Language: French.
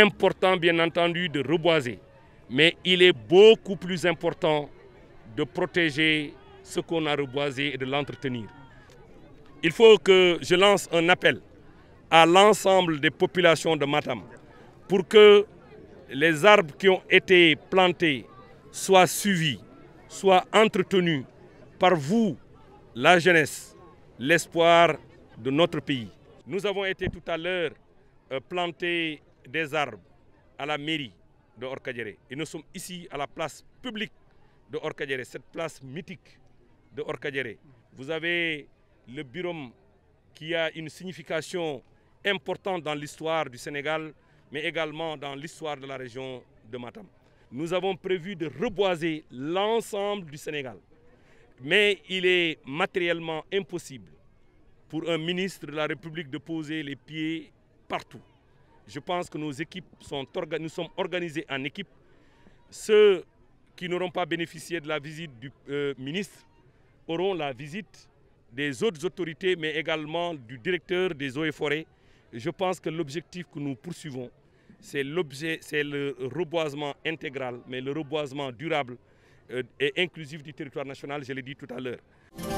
important, bien entendu, de reboiser, mais il est beaucoup plus important de protéger ce qu'on a reboisé et de l'entretenir. Il faut que je lance un appel à l'ensemble des populations de Matam pour que les arbres qui ont été plantés soient suivis, soient entretenus par vous, la jeunesse, l'espoir de notre pays. Nous avons été tout à l'heure euh, plantés des arbres à la mairie de Orkadjere. Et nous sommes ici à la place publique de Orkadjere, cette place mythique de Orkadjere. Vous avez le bureau qui a une signification importante dans l'histoire du Sénégal, mais également dans l'histoire de la région de Matam. Nous avons prévu de reboiser l'ensemble du Sénégal. Mais il est matériellement impossible pour un ministre de la République de poser les pieds partout. Je pense que nos équipes sont, nous sommes organisés en équipe. Ceux qui n'auront pas bénéficié de la visite du euh, ministre auront la visite des autres autorités, mais également du directeur des eaux et forêts. Je pense que l'objectif que nous poursuivons, c'est l'objet, c'est le reboisement intégral, mais le reboisement durable euh, et inclusif du territoire national, je l'ai dit tout à l'heure.